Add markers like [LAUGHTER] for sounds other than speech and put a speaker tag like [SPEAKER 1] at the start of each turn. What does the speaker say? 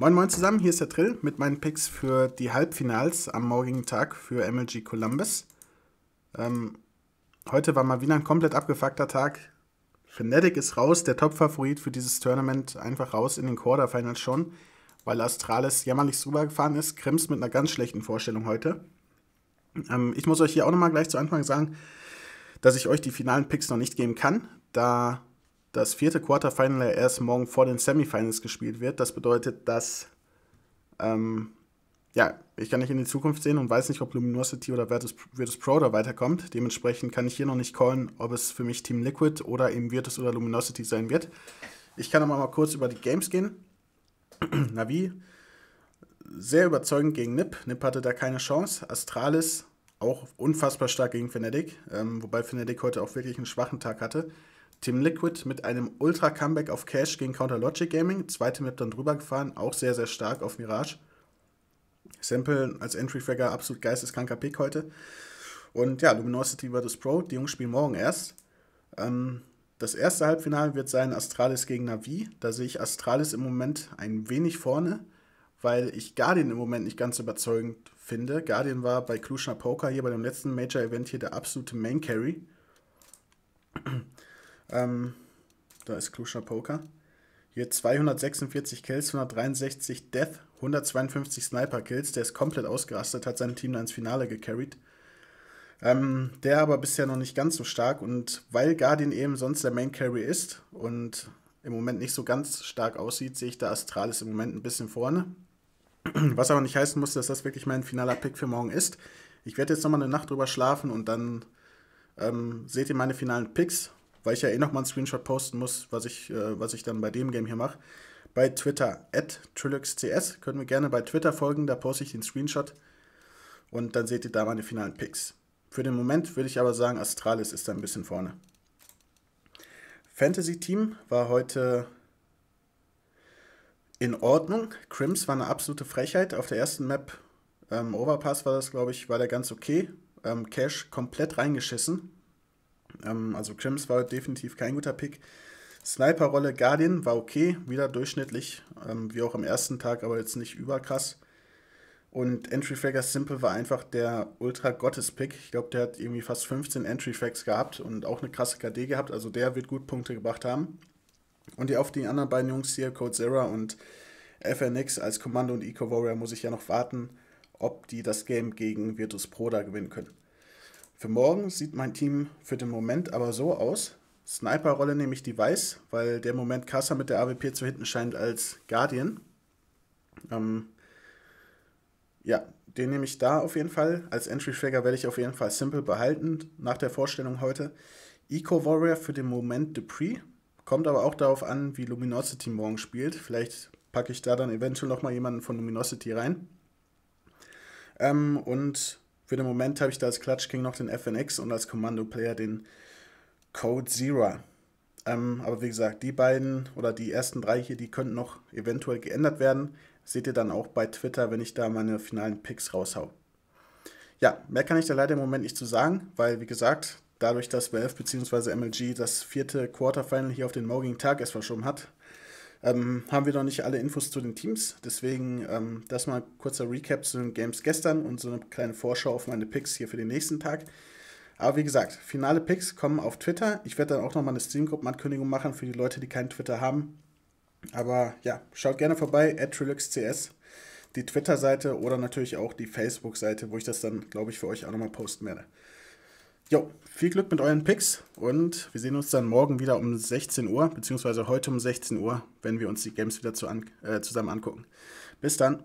[SPEAKER 1] Moin Moin zusammen, hier ist der Drill mit meinen Picks für die Halbfinals am morgigen Tag für MLG Columbus. Ähm, heute war mal wieder ein komplett abgefuckter Tag. Fnatic ist raus, der Top-Favorit für dieses Tournament, einfach raus in den Quarterfinals schon, weil Astralis jämmerlich drüber gefahren ist. Krims mit einer ganz schlechten Vorstellung heute. Ähm, ich muss euch hier auch nochmal gleich zu Anfang sagen, dass ich euch die finalen Picks noch nicht geben kann, da das vierte Quarterfinal ja erst morgen vor den Semifinals gespielt wird. Das bedeutet, dass ähm, ja, ich kann nicht in die Zukunft sehen und weiß nicht, ob Luminosity oder Virtus, Virtus Pro da weiterkommt. Dementsprechend kann ich hier noch nicht callen, ob es für mich Team Liquid oder eben Virtus oder Luminosity sein wird. Ich kann aber mal kurz über die Games gehen. [CLEARS THROAT] Navi, sehr überzeugend gegen Nip. Nip hatte da keine Chance. Astralis, auch unfassbar stark gegen Fnatic, ähm, wobei Fnatic heute auch wirklich einen schwachen Tag hatte. Team Liquid mit einem Ultra-Comeback auf Cash gegen Counter-Logic Gaming. Zweite Map dann drüber gefahren, auch sehr, sehr stark auf Mirage. Sample als Entry-Fragger, absolut geisteskranker Pick heute. Und ja, Luminosity vs. Pro, die Jungs spielen morgen erst. Ähm, das erste Halbfinale wird sein Astralis gegen Navi. Da sehe ich Astralis im Moment ein wenig vorne, weil ich Guardian im Moment nicht ganz überzeugend finde. Guardian war bei Kluschner Poker hier bei dem letzten Major-Event hier der absolute Main-Carry. Ähm, da ist Kluscher Poker. Hier 246 Kills, 163 Death, 152 Sniper Kills. Der ist komplett ausgerastet, hat sein Team dann ins Finale gecarried. Ähm, der aber bisher noch nicht ganz so stark und weil Guardian eben sonst der Main Carry ist und im Moment nicht so ganz stark aussieht, sehe ich da Astralis im Moment ein bisschen vorne. [CLEARS THROAT] Was aber nicht heißen muss, dass das wirklich mein finaler Pick für morgen ist. Ich werde jetzt nochmal eine Nacht drüber schlafen und dann ähm, seht ihr meine finalen Picks weil ich ja eh nochmal einen Screenshot posten muss, was ich, äh, was ich dann bei dem Game hier mache, bei Twitter at TriluxCS. Können wir gerne bei Twitter folgen, da poste ich den Screenshot und dann seht ihr da meine finalen Picks. Für den Moment würde ich aber sagen, Astralis ist da ein bisschen vorne. Fantasy Team war heute in Ordnung. Crims war eine absolute Frechheit. Auf der ersten Map, ähm, Overpass war das, glaube ich, war der ganz okay. Ähm, Cash komplett reingeschissen. Ähm, also Crims war definitiv kein guter Pick. Sniper-Rolle Guardian war okay, wieder durchschnittlich, ähm, wie auch am ersten Tag, aber jetzt nicht überkrass. Und Entry Fragger Simple war einfach der Ultra-Gottes-Pick. Ich glaube, der hat irgendwie fast 15 Entry Frags gehabt und auch eine krasse KD gehabt. Also der wird gut Punkte gebracht haben. Und die auf die anderen beiden Jungs hier, Code Zera und FNX als Kommando und Eco Warrior, muss ich ja noch warten, ob die das Game gegen Virtus Pro da gewinnen können. Für morgen sieht mein Team für den Moment aber so aus. Sniper-Rolle nehme ich die Weiß, weil der Moment Kassa mit der AWP zu hinten scheint als Guardian. Ähm, ja, den nehme ich da auf jeden Fall. Als Entry-Fragger werde ich auf jeden Fall Simple behalten nach der Vorstellung heute. Eco-Warrior für den Moment Dupree. Kommt aber auch darauf an, wie Luminosity morgen spielt. Vielleicht packe ich da dann eventuell nochmal jemanden von Luminosity rein. Ähm, und für den Moment habe ich da als Clutch King noch den FNX und als kommando Player den Code Zero. Ähm, aber wie gesagt, die beiden oder die ersten drei hier, die könnten noch eventuell geändert werden. Seht ihr dann auch bei Twitter, wenn ich da meine finalen Picks raushau. Ja, mehr kann ich da leider im Moment nicht zu sagen, weil wie gesagt, dadurch, dass Valve bzw. MLG das vierte Quarterfinal hier auf den morgigen Tag erst verschoben hat, ähm, haben wir noch nicht alle Infos zu den Teams, deswegen ähm, das mal kurzer Recap zu den Games gestern und so eine kleine Vorschau auf meine Picks hier für den nächsten Tag. Aber wie gesagt, finale Picks kommen auf Twitter. Ich werde dann auch nochmal eine Streamgruppen-Ankündigung machen für die Leute, die keinen Twitter haben. Aber ja, schaut gerne vorbei, at TriluxCS, die Twitter-Seite oder natürlich auch die Facebook-Seite, wo ich das dann, glaube ich, für euch auch nochmal posten werde. Jo, viel Glück mit euren Picks und wir sehen uns dann morgen wieder um 16 Uhr, beziehungsweise heute um 16 Uhr, wenn wir uns die Games wieder zu an, äh, zusammen angucken. Bis dann.